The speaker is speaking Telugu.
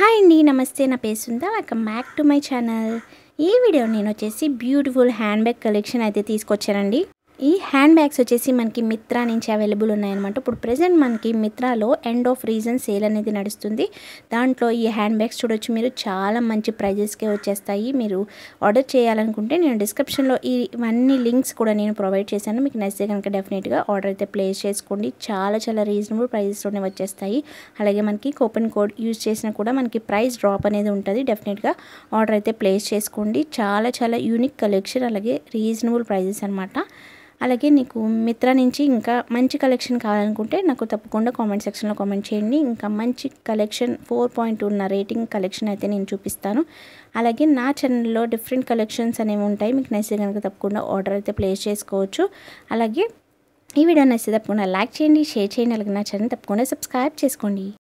హాయ్ అండి నమస్తే నా పేరు Sunda welcome back to my channel ఈ వీడియో నేను వచ్చేసి బ్యూటిఫుల్ హ్యాండ్ బ్యాగ్ కలెక్షన్ అయితే తీసుకొచ్చానండి ఈ హ్యాండ్ బ్యాగ్స్ వచ్చేసి మనకి మిత్రా నుంచి అవైలబుల్ ఉన్నాయన్నమాట ఇప్పుడు ప్రజెంట్ మనకి మిత్రాలో ఎండ్ ఆఫ్ రీజన్ సేల్ అనేది నడుస్తుంది దాంట్లో ఈ హ్యాండ్ బ్యాగ్స్ చూడొచ్చు మీరు చాలా మంచి ప్రైజెస్కే వచ్చేస్తాయి మీరు ఆర్డర్ చేయాలనుకుంటే నేను డిస్క్రిప్షన్లో ఈ ఇవన్నీ లింక్స్ కూడా నేను ప్రొవైడ్ చేశాను మీకు నచ్చితే కనుక డెఫినెట్గా ఆర్డర్ అయితే ప్లేస్ చేసుకోండి చాలా చాలా రీజనబుల్ ప్రైజెస్లోనే వచ్చేస్తాయి అలాగే మనకి కూపన్ కోడ్ యూజ్ చేసినా కూడా మనకి ప్రైస్ డ్రాప్ అనేది ఉంటుంది డెఫినెట్గా ఆర్డర్ అయితే ప్లేస్ చేసుకోండి చాలా చాలా యూనిక్ కలెక్షన్ అలాగే రీజనబుల్ ప్రైజెస్ అనమాట అలాగే నీకు మిత్ర నుంచి ఇంకా మంచి కలెక్షన్ కావాలనుకుంటే నాకు తప్పకుండా కామెంట్ సెక్షన్లో కామెంట్ చేయండి ఇంకా మంచి కలెక్షన్ ఫోర్ పాయింట్ ఉన్న రేటింగ్ కలెక్షన్ అయితే నేను చూపిస్తాను అలాగే నా ఛానల్లో డిఫరెంట్ కలెక్షన్స్ అనేవి ఉంటాయి మీకు నచ్చితే కనుక తప్పకుండా ఆర్డర్ అయితే ప్లేస్ చేసుకోవచ్చు అలాగే ఈ వీడియో నచ్చితే తప్పకుండా లైక్ చేయండి షేర్ చేయండి అలాగే నా ఛానల్ తప్పకుండా సబ్స్క్రైబ్ చేసుకోండి